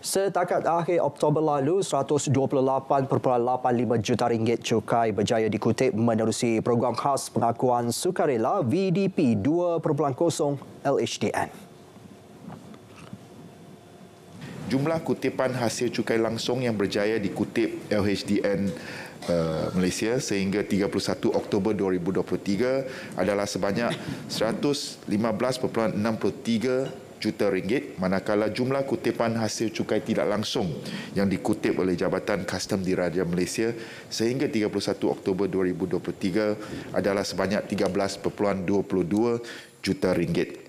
Setakat akhir Oktober lalu, 128.85 juta ringgit cukai berjaya dikutip menerusi program khas pengakuan sukarela VDP 2.0 LHDN. Jumlah kutipan hasil cukai langsung yang berjaya dikutip LHDN eh, Malaysia sehingga 31 Oktober 2023 adalah sebanyak 115.63 juta ringgit manakala jumlah kutipan hasil cukai tidak langsung yang dikutip oleh Jabatan Custom di Raja Malaysia sehingga 31 Oktober 2023 adalah sebanyak 13.22 juta ringgit.